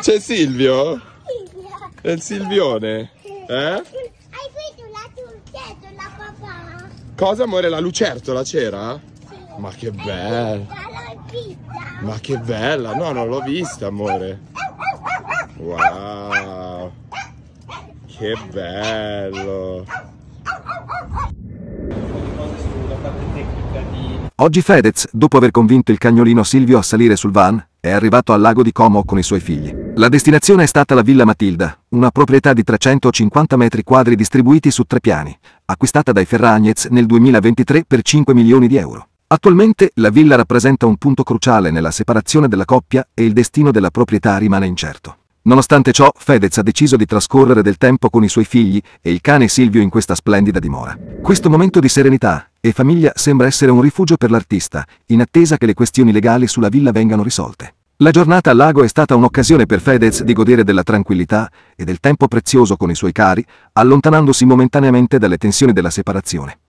C'è Silvio? Silvia. È il Silvione? Eh? Hai visto la lucertola, papà? Cosa, amore? La lucertola c'era? Sì. Ma che bella! Ma che bella! No, non l'ho vista, amore. Wow! Che bello! Oggi Fedez, dopo aver convinto il cagnolino Silvio a salire sul van, è arrivato al lago di Como con i suoi figli. La destinazione è stata la Villa Matilda, una proprietà di 350 metri quadri distribuiti su tre piani, acquistata dai Ferragnez nel 2023 per 5 milioni di euro. Attualmente la villa rappresenta un punto cruciale nella separazione della coppia e il destino della proprietà rimane incerto. Nonostante ciò, Fedez ha deciso di trascorrere del tempo con i suoi figli e il cane Silvio in questa splendida dimora. Questo momento di serenità e famiglia sembra essere un rifugio per l'artista, in attesa che le questioni legali sulla villa vengano risolte. La giornata al lago è stata un'occasione per Fedez di godere della tranquillità e del tempo prezioso con i suoi cari, allontanandosi momentaneamente dalle tensioni della separazione.